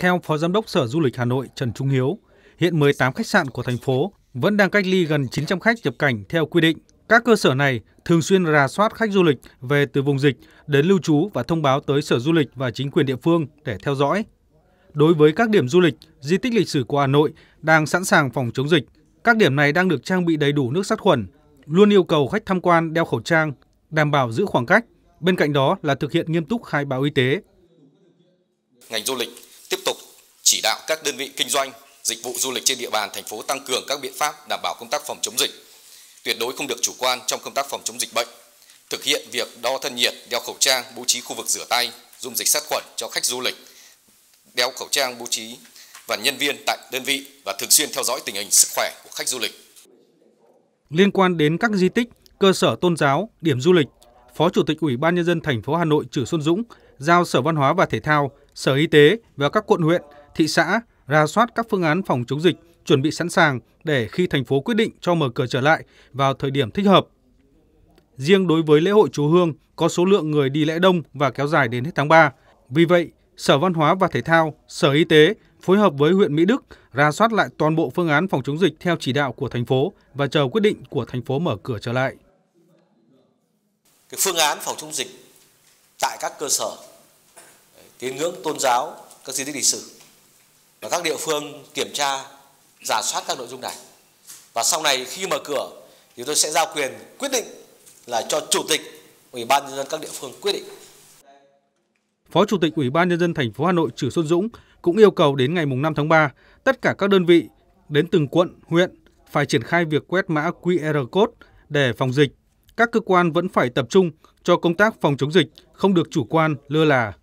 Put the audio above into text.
Theo Phó Giám đốc Sở Du lịch Hà Nội Trần Trung Hiếu, hiện 18 khách sạn của thành phố vẫn đang cách ly gần 900 khách nhập cảnh theo quy định. Các cơ sở này thường xuyên rà soát khách du lịch về từ vùng dịch đến lưu trú và thông báo tới Sở Du lịch và chính quyền địa phương để theo dõi. Đối với các điểm du lịch, di tích lịch sử của Hà Nội đang sẵn sàng phòng chống dịch. Các điểm này đang được trang bị đầy đủ nước sát khuẩn, luôn yêu cầu khách tham quan đeo khẩu trang, đảm bảo giữ khoảng cách. Bên cạnh đó là thực hiện nghiêm túc khai báo y tế. Ngành du lịch tiếp tục chỉ đạo các đơn vị kinh doanh dịch vụ du lịch trên địa bàn thành phố tăng cường các biện pháp đảm bảo công tác phòng chống dịch, tuyệt đối không được chủ quan trong công tác phòng chống dịch bệnh, thực hiện việc đo thân nhiệt, đeo khẩu trang, bố trí khu vực rửa tay, dung dịch sát khuẩn cho khách du lịch, đeo khẩu trang bố trí và nhân viên tại đơn vị và thường xuyên theo dõi tình hình sức khỏe của khách du lịch. Liên quan đến các di tích, cơ sở tôn giáo, điểm du lịch, Phó Chủ tịch Ủy ban nhân dân thành phố Hà Nội Trử Xuân Dũng giao Sở Văn hóa và Thể thao Sở Y tế và các quận huyện, thị xã ra soát các phương án phòng chống dịch, chuẩn bị sẵn sàng để khi thành phố quyết định cho mở cửa trở lại vào thời điểm thích hợp. Riêng đối với lễ hội chùa Hương có số lượng người đi lễ đông và kéo dài đến hết tháng 3. Vì vậy, Sở Văn hóa và Thể thao, Sở Y tế phối hợp với huyện Mỹ Đức ra soát lại toàn bộ phương án phòng chống dịch theo chỉ đạo của thành phố và chờ quyết định của thành phố mở cửa trở lại. Cái phương án phòng chống dịch tại các cơ sở tín ngưỡng tôn giáo các di tích lịch sử và các địa phương kiểm tra giả soát các nội dung này và sau này khi mở cửa thì tôi sẽ giao quyền quyết định là cho chủ tịch ủy ban nhân dân các địa phương quyết định Phó Chủ tịch Ủy ban nhân dân thành phố Hà Nội Trử Xuân Dũng cũng yêu cầu đến ngày 5 tháng 3, tất cả các đơn vị đến từng quận, huyện phải triển khai việc quét mã QR code để phòng dịch. Các cơ quan vẫn phải tập trung cho công tác phòng chống dịch, không được chủ quan, lơ là.